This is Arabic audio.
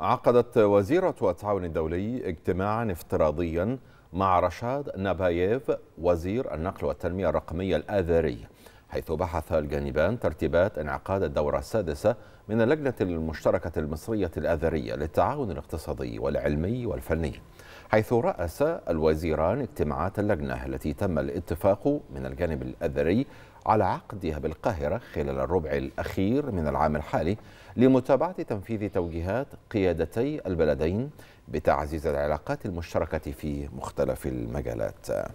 عقدت وزيرة التعاون الدولي اجتماعا افتراضيا مع رشاد نابايف وزير النقل والتنمية الرقمية الآذري حيث بحث الجانبان ترتيبات انعقاد الدورة السادسة من اللجنة المشتركة المصرية الآذرية للتعاون الاقتصادي والعلمي والفني حيث رأس الوزيران اجتماعات اللجنة التي تم الاتفاق من الجانب الأذري على عقدها بالقاهرة خلال الربع الأخير من العام الحالي لمتابعة تنفيذ توجيهات قيادتي البلدين بتعزيز العلاقات المشتركة في مختلف المجالات